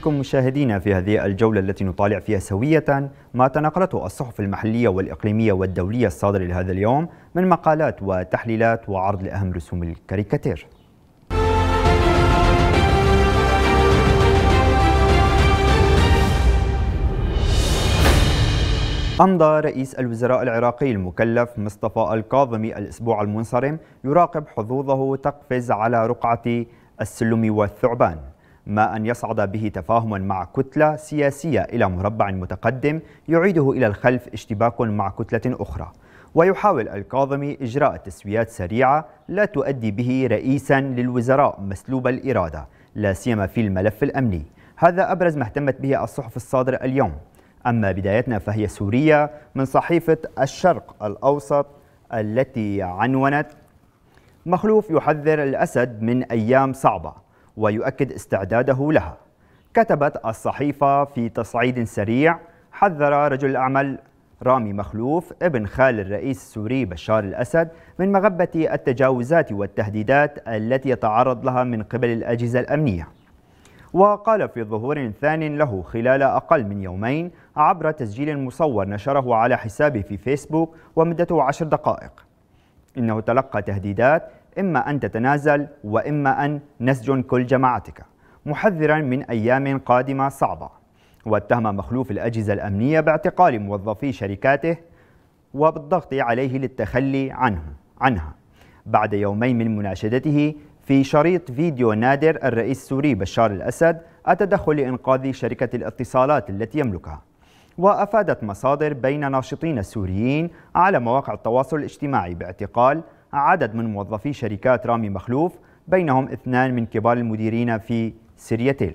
بكم مشاهدينا في هذه الجولة التي نطالع فيها سوية ما تناقلته الصحف المحلية والإقليمية والدولية الصادرة لهذا اليوم من مقالات وتحليلات وعرض لأهم رسوم الكاريكاتير أمضى رئيس الوزراء العراقي المكلف مصطفى الكاظمي الأسبوع المنصرم يراقب حظوظه تقفز على رقعة السلم والثعبان ما أن يصعد به تفاهم مع كتلة سياسية إلى مربع متقدم يعيده إلى الخلف اشتباك مع كتلة أخرى ويحاول الكاظمي إجراء تسويات سريعة لا تؤدي به رئيسا للوزراء مسلوب الإرادة لا سيما في الملف الأمني هذا أبرز ما اهتمت به الصحف الصادر اليوم أما بدايتنا فهي سوريا من صحيفة الشرق الأوسط التي عنونت مخلوف يحذر الأسد من أيام صعبة ويؤكد استعداده لها كتبت الصحيفة في تصعيد سريع حذر رجل الأعمال رامي مخلوف ابن خال الرئيس السوري بشار الأسد من مغبة التجاوزات والتهديدات التي يتعرض لها من قبل الأجهزة الأمنية وقال في ظهور ثان له خلال أقل من يومين عبر تسجيل مصور نشره على حسابه في فيسبوك ومدته عشر دقائق إنه تلقى تهديدات إما أن تتنازل وإما أن نسجن كل جماعتك محذرا من أيام قادمة صعبة واتهم مخلوف الأجهزة الأمنية باعتقال موظفي شركاته وبالضغط عليه للتخلي عنه عنها بعد يومين من مناشدته في شريط فيديو نادر الرئيس السوري بشار الأسد التدخل لإنقاذ شركة الاتصالات التي يملكها وأفادت مصادر بين ناشطين السوريين على مواقع التواصل الاجتماعي باعتقال عدد من موظفي شركات رامي مخلوف بينهم اثنان من كبار المديرين في سيرياتيل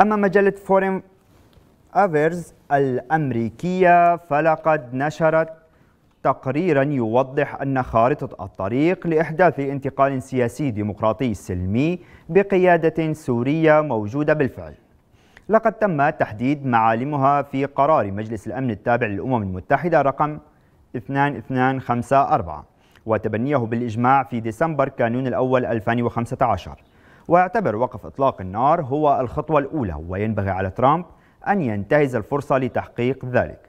أما مجلة فورين أفيرز الأمريكية فلقد نشرت تقريرا يوضح أن خارطة الطريق لإحداث انتقال سياسي ديمقراطي سلمي بقيادة سورية موجودة بالفعل لقد تم تحديد معالمها في قرار مجلس الأمن التابع للأمم المتحدة رقم 2254 وتبنيه بالإجماع في ديسمبر كانون الأول 2015 ويعتبر وقف إطلاق النار هو الخطوة الأولى وينبغي على ترامب أن ينتهز الفرصة لتحقيق ذلك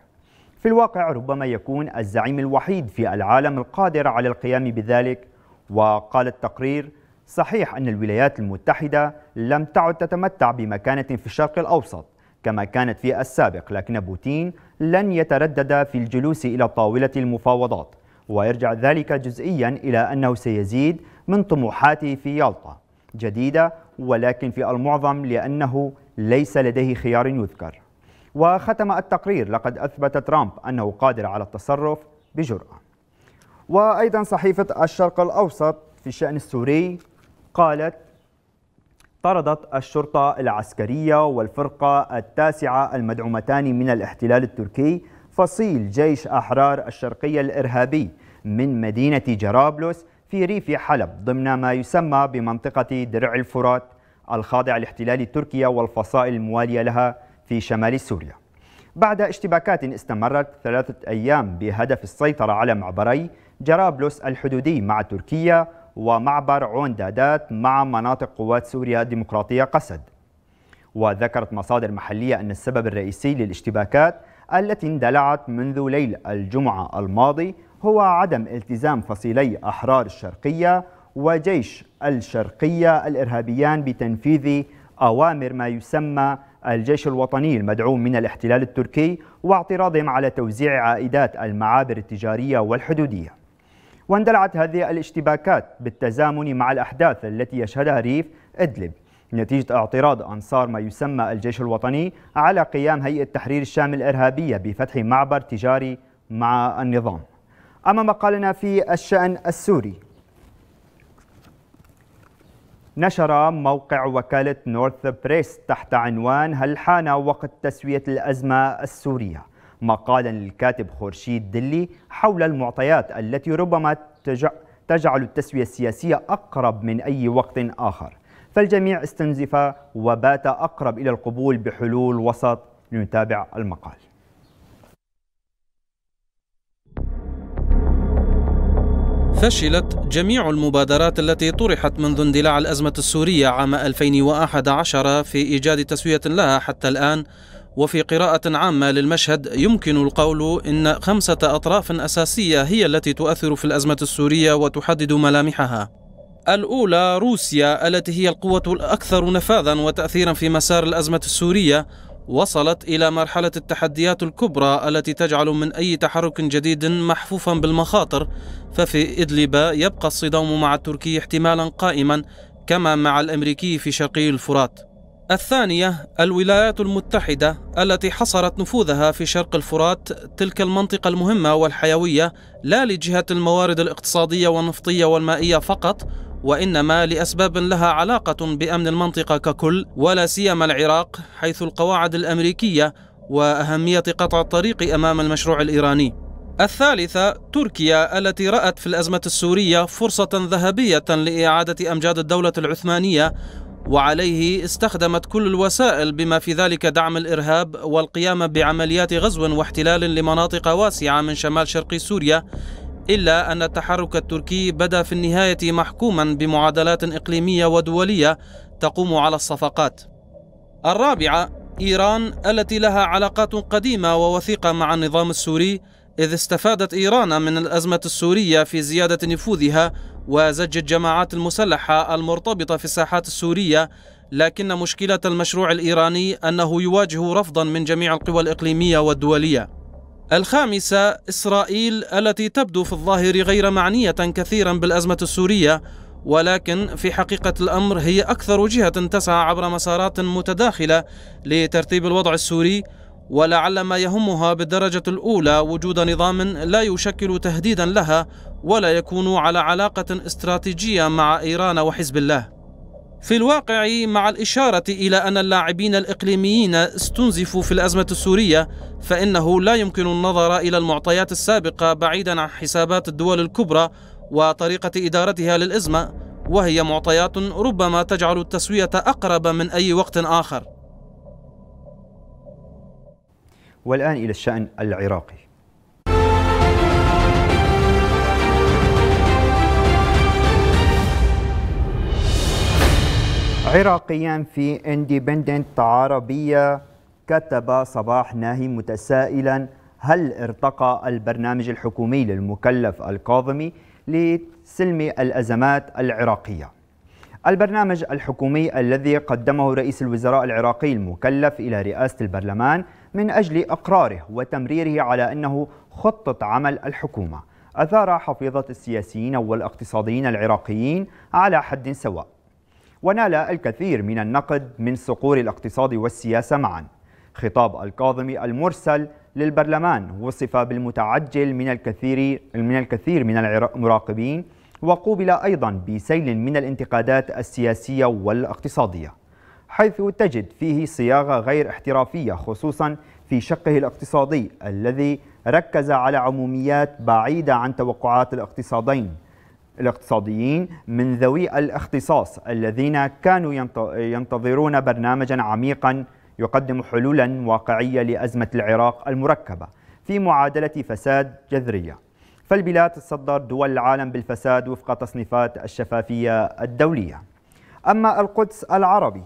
في الواقع ربما يكون الزعيم الوحيد في العالم القادر على القيام بذلك وقال التقرير صحيح أن الولايات المتحدة لم تعد تتمتع بمكانة في الشرق الأوسط كما كانت في السابق لكن بوتين لن يتردد في الجلوس إلى طاولة المفاوضات ويرجع ذلك جزئيا إلى أنه سيزيد من طموحاته في يالطا جديدة ولكن في المعظم لأنه ليس لديه خيار يذكر وختم التقرير لقد أثبت ترامب أنه قادر على التصرف بجرأة وأيضا صحيفة الشرق الأوسط في الشأن السوري قالت طردت الشرطة العسكرية والفرقة التاسعة المدعومتان من الاحتلال التركي فصيل جيش أحرار الشرقية الإرهابي من مدينة جرابلس في ريف حلب ضمن ما يسمى بمنطقة درع الفرات الخاضعة لاحتلال تركيا والفصائل الموالية لها في شمال سوريا بعد اشتباكات استمرت ثلاثة أيام بهدف السيطرة على معبري جرابلس الحدودي مع تركيا ومعبر عون دادات مع مناطق قوات سوريا الديمقراطية قسد وذكرت مصادر محلية أن السبب الرئيسي للاشتباكات التي اندلعت منذ ليل الجمعة الماضي هو عدم التزام فصيلي أحرار الشرقية وجيش الشرقية الإرهابيان بتنفيذ أوامر ما يسمى الجيش الوطني المدعوم من الاحتلال التركي واعتراضهم على توزيع عائدات المعابر التجارية والحدودية واندلعت هذه الاشتباكات بالتزامن مع الأحداث التي يشهدها ريف إدلب نتيجة اعتراض أنصار ما يسمى الجيش الوطني على قيام هيئة تحرير الشام الإرهابية بفتح معبر تجاري مع النظام أما مقالنا في الشأن السوري نشر موقع وكالة نورث بريس تحت عنوان هل حان وقت تسوية الأزمة السورية مقالا للكاتب خورشيد دلي حول المعطيات التي ربما تجعل التسوية السياسية أقرب من أي وقت آخر فالجميع استنزف وبات أقرب إلى القبول بحلول وسط لنتابع المقال فشلت جميع المبادرات التي طرحت منذ اندلاع الأزمة السورية عام 2011 في إيجاد تسوية لها حتى الآن وفي قراءة عامة للمشهد يمكن القول إن خمسة أطراف أساسية هي التي تؤثر في الأزمة السورية وتحدد ملامحها الأولى روسيا التي هي القوة الأكثر نفاذا وتأثيرا في مسار الأزمة السورية وصلت إلى مرحلة التحديات الكبرى التي تجعل من أي تحرك جديد محفوفا بالمخاطر ففي إدلب يبقى الصدام مع التركي احتمالا قائما كما مع الأمريكي في شرقي الفرات الثانية الولايات المتحدة التي حصرت نفوذها في شرق الفرات تلك المنطقة المهمة والحيوية لا لجهة الموارد الاقتصادية والنفطية والمائية فقط وانما لاسباب لها علاقه بامن المنطقه ككل ولا سيما العراق حيث القواعد الامريكيه واهميه قطع الطريق امام المشروع الايراني. الثالثه تركيا التي رات في الازمه السوريه فرصه ذهبيه لاعاده امجاد الدوله العثمانيه وعليه استخدمت كل الوسائل بما في ذلك دعم الارهاب والقيام بعمليات غزو واحتلال لمناطق واسعه من شمال شرق سوريا الا ان التحرك التركي بدا في النهايه محكوما بمعادلات اقليميه ودوليه تقوم على الصفقات. الرابعه ايران التي لها علاقات قديمه ووثيقه مع النظام السوري إذ استفادت إيران من الأزمة السورية في زيادة نفوذها وزج الجماعات المسلحة المرتبطة في الساحات السورية لكن مشكلة المشروع الإيراني أنه يواجه رفضا من جميع القوى الإقليمية والدولية الخامسة إسرائيل التي تبدو في الظاهر غير معنية كثيرا بالأزمة السورية ولكن في حقيقة الأمر هي أكثر جهة تسعى عبر مسارات متداخلة لترتيب الوضع السوري ولعل ما يهمها بالدرجة الأولى وجود نظام لا يشكل تهديدا لها ولا يكون على علاقة استراتيجية مع إيران وحزب الله. في الواقع مع الإشارة إلى أن اللاعبين الإقليميين استنزفوا في الأزمة السورية فإنه لا يمكن النظر إلى المعطيات السابقة بعيدا عن حسابات الدول الكبرى وطريقة إدارتها للأزمة وهي معطيات ربما تجعل التسوية أقرب من أي وقت آخر والآن إلى الشأن العراقي عراقيا في اندبندنت عربية كتب صباح ناهي متسائلا هل ارتقى البرنامج الحكومي للمكلف الكاظمي لسلم الأزمات العراقية البرنامج الحكومي الذي قدمه رئيس الوزراء العراقي المكلف إلى رئاسة البرلمان من أجل أقراره وتمريره على أنه خطة عمل الحكومة أثار حفيظة السياسيين والاقتصاديين العراقيين على حد سواء ونال الكثير من النقد من صقور الاقتصاد والسياسة معا خطاب الكاظمي المرسل للبرلمان وصف بالمتعجل من الكثير من الكثير من المراقبين وقوبل أيضا بسيل من الانتقادات السياسية والاقتصادية حيث تجد فيه صياغة غير احترافية خصوصا في شقه الاقتصادي الذي ركز على عموميات بعيدة عن توقعات الاقتصادين الاقتصاديين من ذوي الاختصاص الذين كانوا ينتظرون برنامجا عميقا يقدم حلولا واقعية لأزمة العراق المركبة في معادلة فساد جذرية فالبلاد تصدر دول العالم بالفساد وفق تصنيفات الشفافية الدولية أما القدس العربي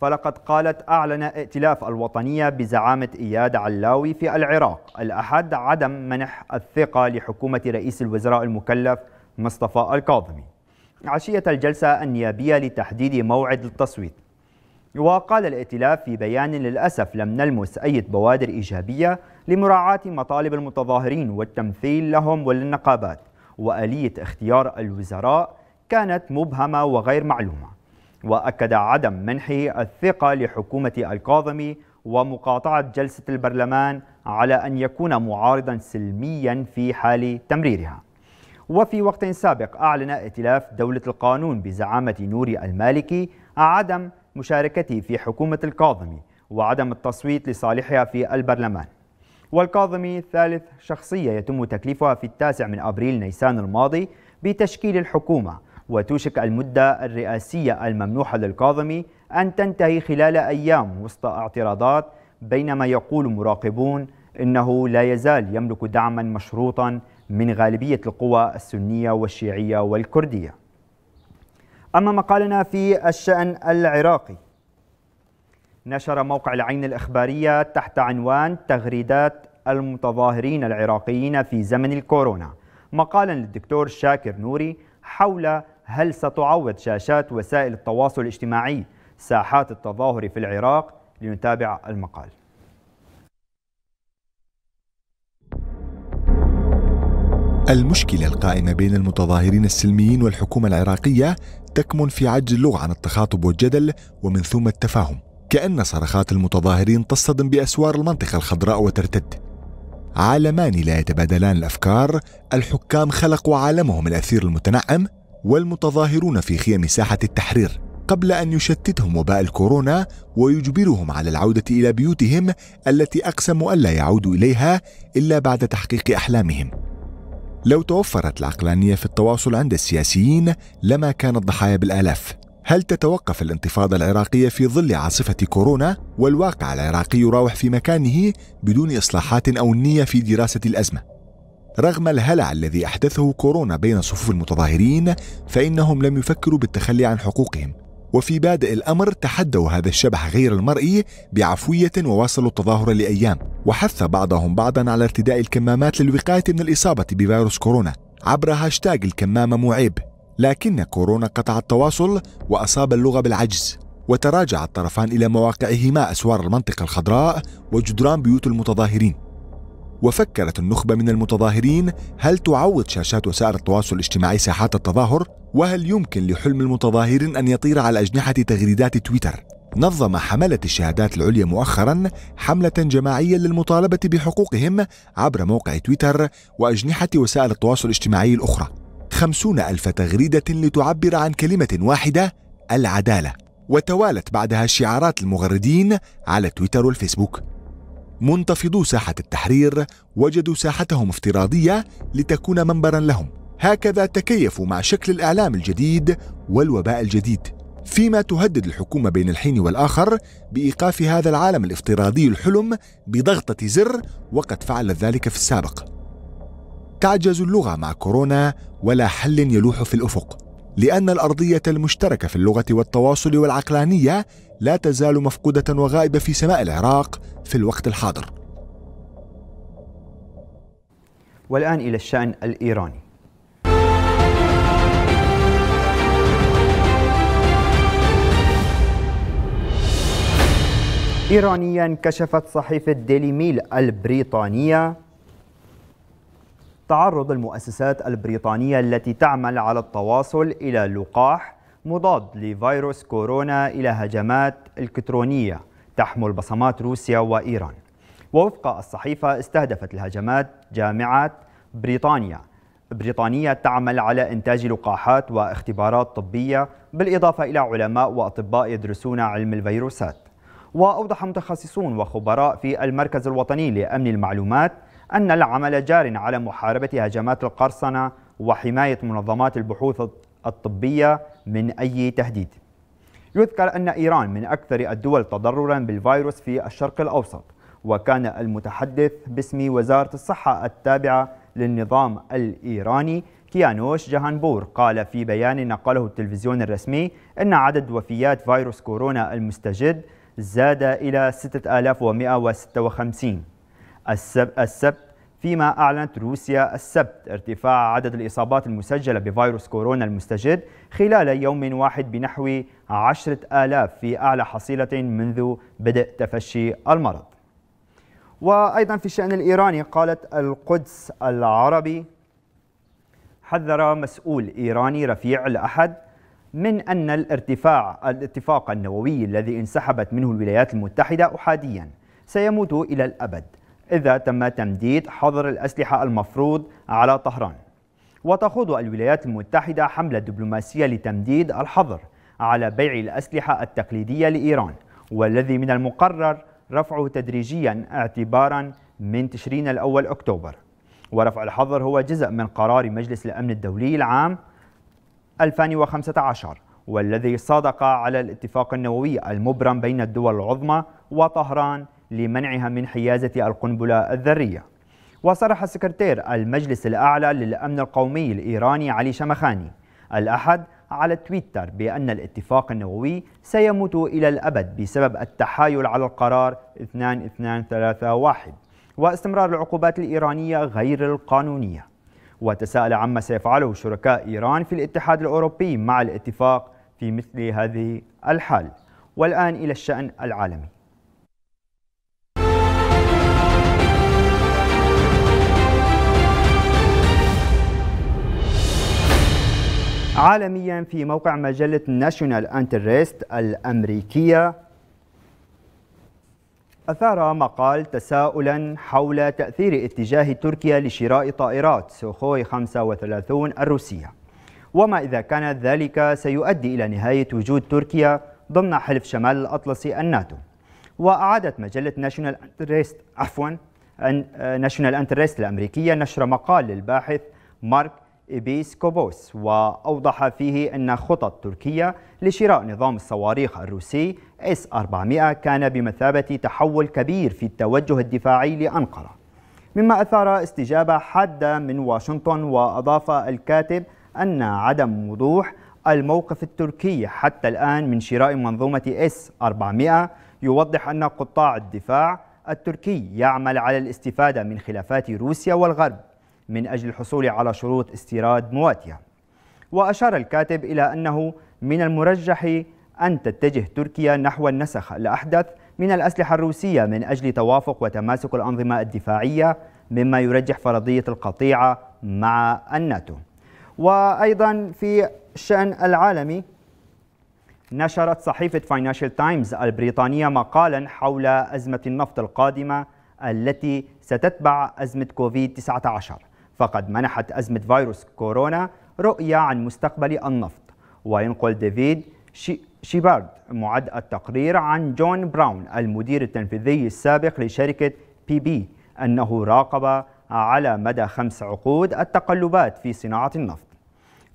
فلقد قالت أعلن ائتلاف الوطنية بزعامة إياد علاوي في العراق الأحد عدم منح الثقة لحكومة رئيس الوزراء المكلف مصطفى الكاظمي عشية الجلسة النيابية لتحديد موعد التصويت وقال الائتلاف في بيان للأسف لم نلمس أي بوادر إيجابية لمراعاة مطالب المتظاهرين والتمثيل لهم وللنقابات وآلية اختيار الوزراء كانت مبهمة وغير معلومة وأكد عدم منحه الثقة لحكومة الكاظمي ومقاطعة جلسة البرلمان على أن يكون معارضا سلميا في حال تمريرها وفي وقت سابق أعلن ائتلاف دولة القانون بزعامة نوري المالكي عدم مشاركته في حكومة الكاظمي وعدم التصويت لصالحها في البرلمان والكاظمي ثالث شخصية يتم تكليفها في التاسع من أبريل نيسان الماضي بتشكيل الحكومة وتوشك المدة الرئاسية الممنوحة للكاظمي أن تنتهي خلال أيام وسط اعتراضات بينما يقول مراقبون إنه لا يزال يملك دعما مشروطا من غالبية القوى السنية والشيعية والكردية أما مقالنا في الشأن العراقي نشر موقع العين الإخبارية تحت عنوان تغريدات المتظاهرين العراقيين في زمن الكورونا مقالا للدكتور شاكر نوري حول هل ستعوض شاشات وسائل التواصل الاجتماعي ساحات التظاهر في العراق؟ لنتابع المقال. المشكلة القائمة بين المتظاهرين السلميين والحكومة العراقية تكمن في عجز اللغة عن التخاطب والجدل ومن ثم التفاهم كأن صرخات المتظاهرين تصطدم بأسوار المنطقة الخضراء وترتد عالمان لا يتبادلان الأفكار الحكام خلقوا عالمهم الأثير المتنعم والمتظاهرون في خيم ساحة التحرير قبل أن يشتتهم وباء الكورونا ويجبرهم على العودة إلى بيوتهم التي أقسموا ألا يعودوا إليها إلا بعد تحقيق أحلامهم. لو توفرت العقلانية في التواصل عند السياسيين لما كان الضحايا بالآلاف. هل تتوقف الانتفاضة العراقية في ظل عاصفة كورونا والواقع العراقي يراوح في مكانه بدون إصلاحات أو نية في دراسة الأزمة؟ رغم الهلع الذي أحدثه كورونا بين صفوف المتظاهرين فإنهم لم يفكروا بالتخلي عن حقوقهم وفي بادئ الأمر تحدوا هذا الشبح غير المرئي بعفوية وواصلوا التظاهر لأيام وحث بعضهم بعضا على ارتداء الكمامات للوقاية من الإصابة بفيروس كورونا عبر هاشتاج الكمامة معيب لكن كورونا قطع التواصل وأصاب اللغة بالعجز وتراجع الطرفان إلى مواقعهما أسوار المنطقة الخضراء وجدران بيوت المتظاهرين وفكرت النخبة من المتظاهرين هل تعوض شاشات وسائل التواصل الاجتماعي ساحات التظاهر؟ وهل يمكن لحلم المتظاهرين أن يطير على أجنحة تغريدات تويتر؟ نظم حملة الشهادات العليا مؤخرا حملة جماعية للمطالبة بحقوقهم عبر موقع تويتر وأجنحة وسائل التواصل الاجتماعي الأخرى خمسون ألف تغريدة لتعبر عن كلمة واحدة العدالة وتوالت بعدها شعارات المغردين على تويتر والفيسبوك منتفضو ساحة التحرير وجدوا ساحتهم افتراضية لتكون منبرا لهم هكذا تكيفوا مع شكل الإعلام الجديد والوباء الجديد فيما تهدد الحكومة بين الحين والآخر بإيقاف هذا العالم الافتراضي الحلم بضغطة زر وقد فعلت ذلك في السابق تعجز اللغة مع كورونا ولا حل يلوح في الأفق لأن الأرضية المشتركة في اللغة والتواصل والعقلانية لا تزال مفقودة وغائبة في سماء العراق في الوقت الحاضر والآن إلى الشأن الإيراني إيرانيا كشفت صحيفة ديلي ميل البريطانية تعرض المؤسسات البريطانية التي تعمل على التواصل إلى لقاح مضاد لفيروس كورونا إلى هجمات إلكترونية تحمل بصمات روسيا وإيران ووفق الصحيفة استهدفت الهجمات جامعات بريطانيا بريطانية تعمل على إنتاج لقاحات واختبارات طبية بالإضافة إلى علماء وأطباء يدرسون علم الفيروسات وأوضح متخصصون وخبراء في المركز الوطني لأمن المعلومات أن العمل جار على محاربة هجمات القرصنة وحماية منظمات البحوث الطبية من أي تهديد يذكر أن إيران من أكثر الدول تضررا بالفيروس في الشرق الأوسط وكان المتحدث باسم وزارة الصحة التابعة للنظام الإيراني كيانوش جهانبور قال في بيان نقله التلفزيون الرسمي أن عدد وفيات فيروس كورونا المستجد زاد إلى 6156 السبت فيما أعلنت روسيا السبت ارتفاع عدد الإصابات المسجلة بفيروس كورونا المستجد خلال يوم واحد بنحو عشرة آلاف في أعلى حصيلة منذ بدء تفشي المرض وأيضا في الشأن الإيراني قالت القدس العربي حذر مسؤول إيراني رفيع الأحد من أن الارتفاع الاتفاق النووي الذي انسحبت منه الولايات المتحدة أحاديا سيموت إلى الأبد إذا تم تمديد حظر الأسلحة المفروض على طهران وتخوض الولايات المتحدة حملة دبلوماسية لتمديد الحظر على بيع الأسلحة التقليدية لإيران والذي من المقرر رفعه تدريجيا اعتبارا من تشرين الأول أكتوبر ورفع الحظر هو جزء من قرار مجلس الأمن الدولي العام 2015 والذي صادق على الاتفاق النووي المبرم بين الدول العظمى وطهران لمنعها من حيازة القنبلة الذرية وصرح سكرتير المجلس الأعلى للأمن القومي الإيراني علي شمخاني الأحد على تويتر بأن الاتفاق النووي سيموت إلى الأبد بسبب التحايل على القرار 2231 واستمرار العقوبات الإيرانية غير القانونية وتساءل عما سيفعله شركاء إيران في الاتحاد الأوروبي مع الاتفاق في مثل هذه الحال والآن إلى الشأن العالمي عالميا في موقع مجلة ناشونال انترست الأمريكية أثار مقال تساؤلا حول تأثير اتجاه تركيا لشراء طائرات سوخوي 35 الروسية وما إذا كان ذلك سيؤدي إلى نهاية وجود تركيا ضمن حلف شمال الأطلسي الناتو وأعادت مجلة ناشونال انترست عفوا ناشونال انترست الأمريكية نشر مقال للباحث مارك كوبوس وأوضح فيه أن خطط تركيا لشراء نظام الصواريخ الروسي S-400 كان بمثابة تحول كبير في التوجه الدفاعي لأنقرة مما أثار استجابة حادة من واشنطن وأضاف الكاتب أن عدم وضوح الموقف التركي حتى الآن من شراء منظومة S-400 يوضح أن قطاع الدفاع التركي يعمل على الاستفادة من خلافات روسيا والغرب من أجل الحصول على شروط استيراد مواتية وأشار الكاتب إلى أنه من المرجح أن تتجه تركيا نحو النسخ الأحدث من الأسلحة الروسية من أجل توافق وتماسك الأنظمة الدفاعية مما يرجح فرضية القطيعة مع الناتو وأيضا في الشأن العالمي نشرت صحيفة فاينانشال تايمز البريطانية مقالا حول أزمة النفط القادمة التي ستتبع أزمة كوفيد 19 فقد منحت أزمة فيروس كورونا رؤية عن مستقبل النفط وينقل ديفيد شيبارد معد التقرير عن جون براون المدير التنفيذي السابق لشركة بي بي أنه راقب على مدى خمس عقود التقلبات في صناعة النفط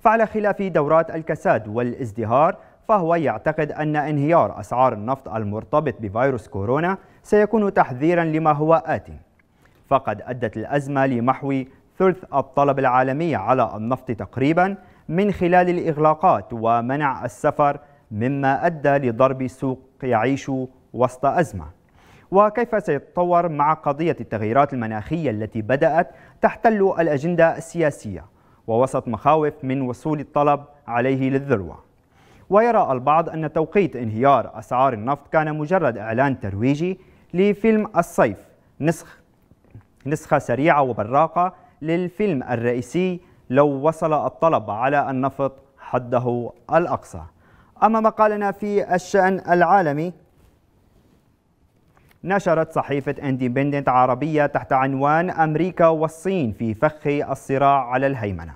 فعلى خلاف دورات الكساد والازدهار فهو يعتقد أن انهيار أسعار النفط المرتبط بفيروس كورونا سيكون تحذيرا لما هو آتي فقد أدت الأزمة لمحو ثلث الطلب العالمي على النفط تقريبا من خلال الإغلاقات ومنع السفر مما أدى لضرب سوق يعيش وسط أزمة وكيف سيتطور مع قضية التغيرات المناخية التي بدأت تحتل الأجندة السياسية ووسط مخاوف من وصول الطلب عليه للذروة ويرى البعض أن توقيت انهيار أسعار النفط كان مجرد إعلان ترويجي لفيلم الصيف نسخ نسخة سريعة وبراقة للفيلم الرئيسي لو وصل الطلب على النفط حده الأقصى أما مقالنا في الشأن العالمي نشرت صحيفة اندبندنت عربية تحت عنوان أمريكا والصين في فخ الصراع على الهيمنة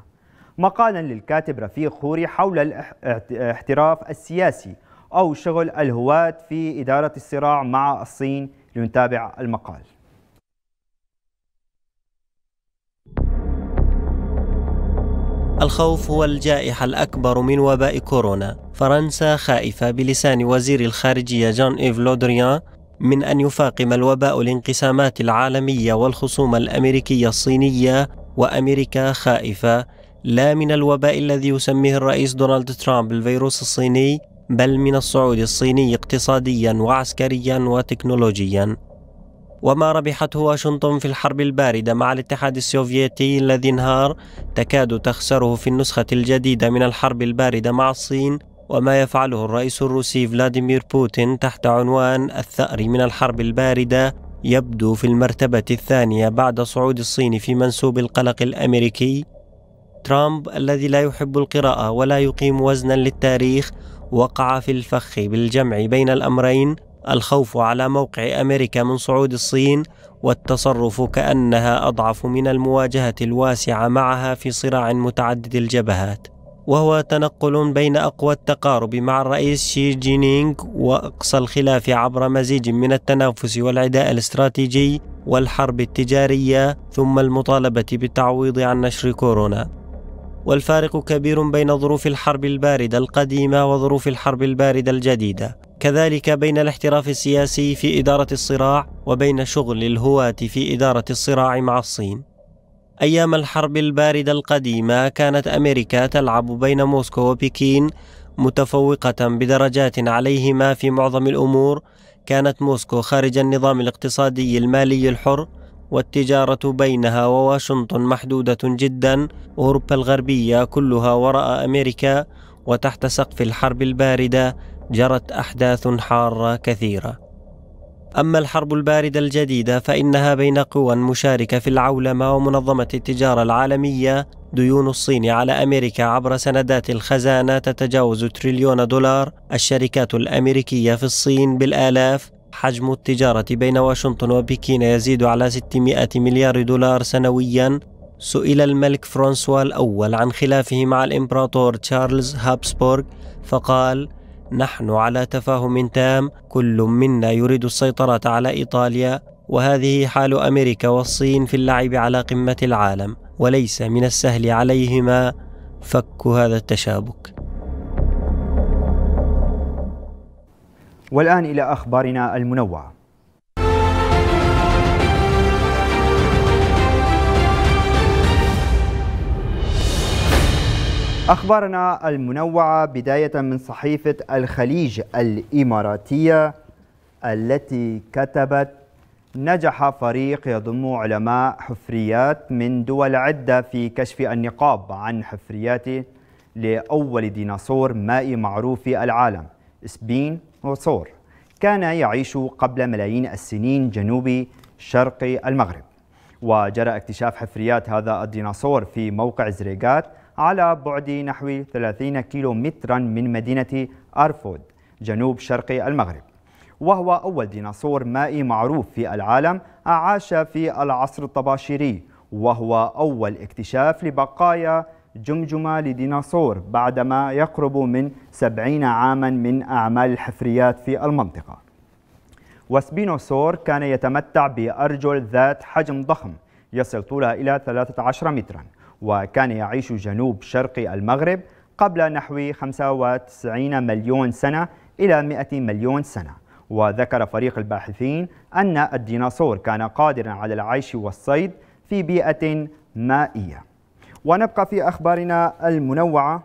مقالا للكاتب رفيق خوري حول الاحتراف السياسي أو شغل الهواة في إدارة الصراع مع الصين لنتابع المقال الخوف هو الجائحة الأكبر من وباء كورونا فرنسا خائفة بلسان وزير الخارجية جان إيف لودريان من أن يفاقم الوباء الانقسامات العالمية والخصومة الأمريكية الصينية وأمريكا خائفة لا من الوباء الذي يسميه الرئيس دونالد ترامب الفيروس الصيني بل من الصعود الصيني اقتصاديا وعسكريا وتكنولوجيا وما ربحته واشنطن في الحرب الباردة مع الاتحاد السوفيتي الذي انهار تكاد تخسره في النسخة الجديدة من الحرب الباردة مع الصين وما يفعله الرئيس الروسي فلاديمير بوتين تحت عنوان الثأر من الحرب الباردة يبدو في المرتبة الثانية بعد صعود الصين في منسوب القلق الأمريكي ترامب الذي لا يحب القراءة ولا يقيم وزنا للتاريخ وقع في الفخ بالجمع بين الأمرين الخوف على موقع أمريكا من صعود الصين والتصرف كأنها أضعف من المواجهة الواسعة معها في صراع متعدد الجبهات وهو تنقل بين أقوى التقارب مع الرئيس شي جينينغ وأقصى الخلاف عبر مزيج من التنافس والعداء الاستراتيجي والحرب التجارية ثم المطالبة بالتعويض عن نشر كورونا والفارق كبير بين ظروف الحرب الباردة القديمة وظروف الحرب الباردة الجديدة كذلك بين الاحتراف السياسي في إدارة الصراع وبين شغل الهواة في إدارة الصراع مع الصين. أيام الحرب الباردة القديمة كانت أمريكا تلعب بين موسكو وبكين متفوقة بدرجات عليهما في معظم الأمور، كانت موسكو خارج النظام الاقتصادي المالي الحر، والتجارة بينها وواشنطن محدودة جدا، أوروبا الغربية كلها وراء أمريكا، وتحت سقف الحرب الباردة جرت احداث حاره كثيره اما الحرب البارده الجديده فانها بين قوى مشاركه في العولمه ومنظمه التجاره العالميه ديون الصين على امريكا عبر سندات الخزانه تتجاوز تريليون دولار الشركات الامريكيه في الصين بالالاف حجم التجاره بين واشنطن وبكين يزيد على 600 مليار دولار سنويا سئل الملك فرانسوا الأول عن خلافه مع الإمبراطور تشارلز هابسبورغ فقال نحن على تفاهم تام كل منا يريد السيطرة على إيطاليا وهذه حال أمريكا والصين في اللعب على قمة العالم وليس من السهل عليهما فك هذا التشابك والآن إلى أخبارنا المنوعة أخبارنا المنوعة بداية من صحيفة الخليج الإماراتية التي كتبت نجح فريق يضم علماء حفريات من دول عدة في كشف النقاب عن حفريات لأول ديناصور مائي معروف في العالم سبين وصور كان يعيش قبل ملايين السنين جنوب شرق المغرب وجرى اكتشاف حفريات هذا الديناصور في موقع زريغات على بعد نحو 30 كيلومترا من مدينة أرفود جنوب شرق المغرب وهو أول ديناصور مائي معروف في العالم عاش في العصر الطباشيري وهو أول اكتشاف لبقايا جمجمة لديناصور بعدما يقرب من 70 عاما من أعمال الحفريات في المنطقة وسبينوسور كان يتمتع بأرجل ذات حجم ضخم يصل طولها إلى 13 متراً وكان يعيش جنوب شرق المغرب قبل نحو 95 مليون سنة إلى 100 مليون سنة وذكر فريق الباحثين أن الديناصور كان قادرا على العيش والصيد في بيئة مائية ونبقى في أخبارنا المنوعة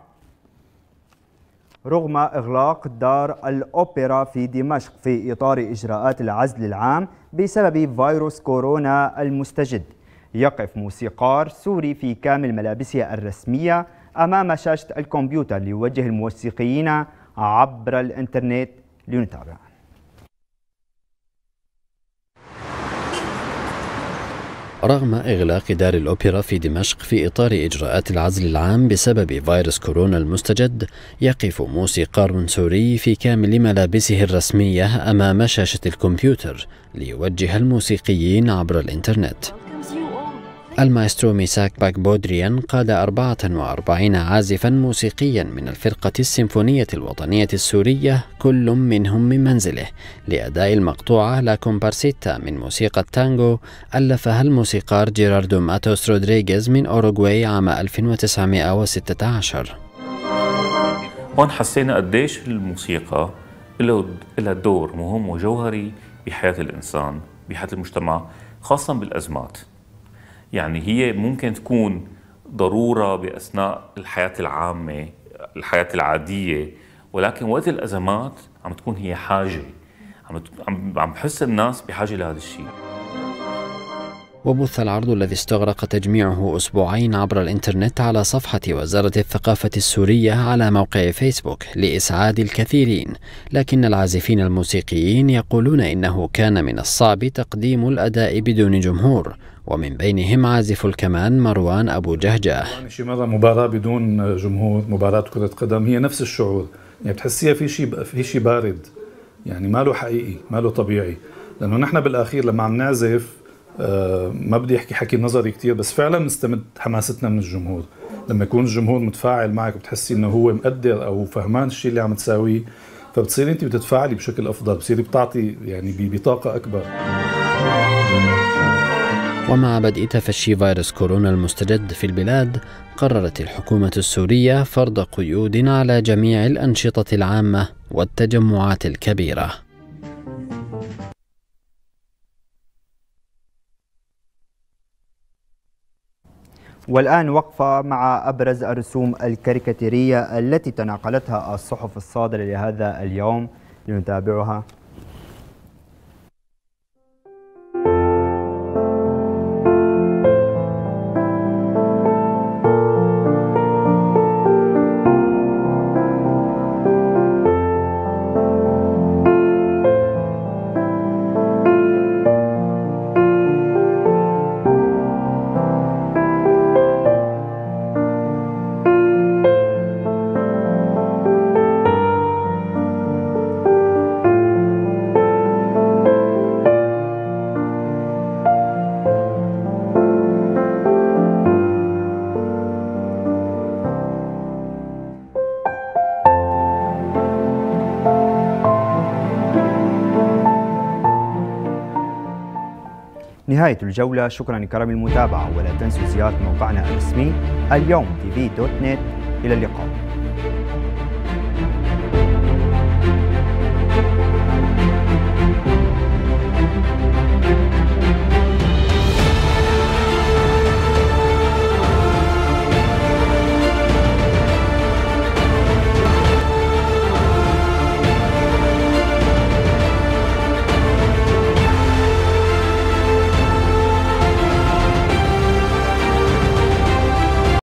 رغم إغلاق دار الأوبرا في دمشق في إطار إجراءات العزل العام بسبب فيروس كورونا المستجد يقف موسيقار سوري في كامل ملابسه الرسمية أمام شاشة الكمبيوتر ليوجه الموسيقيين عبر الإنترنت لنتابع رغم إغلاق دار الأوبرا في دمشق في إطار إجراءات العزل العام بسبب فيروس كورونا المستجد يقف موسيقار سوري في كامل ملابسه الرسمية أمام شاشة الكمبيوتر ليوجه الموسيقيين عبر الإنترنت المايسترو ميساك باك بودريان قاد 44 عازفا موسيقيا من الفرقة السيمفونية الوطنية السورية كل منهم من منزله لأداء المقطوعة لا كومبارسيتا من موسيقى التانغو ألفها الموسيقار جيراردو ماتوس رودريغيز من أوروغواي عام 1916 هون حسينا قديش الموسيقى لها دور مهم وجوهري بحياة الإنسان بحياة المجتمع خاصة بالأزمات يعني هي ممكن تكون ضروره باثناء الحياه العامه الحياه العاديه ولكن وقت الازمات عم تكون هي حاجه عم عم بحس الناس بحاجه لهذا الشيء وبث العرض الذي استغرق تجميعه أسبوعين عبر الإنترنت على صفحة وزارة الثقافة السورية على موقع فيسبوك لإسعاد الكثيرين لكن العازفين الموسيقيين يقولون إنه كان من الصعب تقديم الأداء بدون جمهور ومن بينهم عازف الكمان مروان أبو جهجة يعني شي مرة مباراة بدون جمهور مباراة كرة قدم هي نفس الشعور يعني بتحسيها في شيء في شيء بارد يعني ما له حقيقي ما له طبيعي لأنه نحن بالأخير لما عم نعزف آه، ما بدي احكي حكي نظري كثير بس فعلا مستمد حماستنا من الجمهور لما يكون الجمهور متفاعل معك بتحسي انه هو مقدر او فهمان الشيء اللي عم تساويه فبتصير انت بتتفاعلي بشكل افضل بتصيري بتعطي يعني بطاقه اكبر ومع بدء تفشي فيروس كورونا المستجد في البلاد قررت الحكومة السورية فرض قيود على جميع الأنشطة العامة والتجمعات الكبيرة والآن وقفة مع أبرز الرسوم الكاريكاتيرية التي تناقلتها الصحف الصادرة لهذا اليوم لنتابعها نهاية الجولة شكرا لكرم المتابعة ولا تنسوا زيارة موقعنا الرسمي اليوم تي في دوت نت إلى اللقاء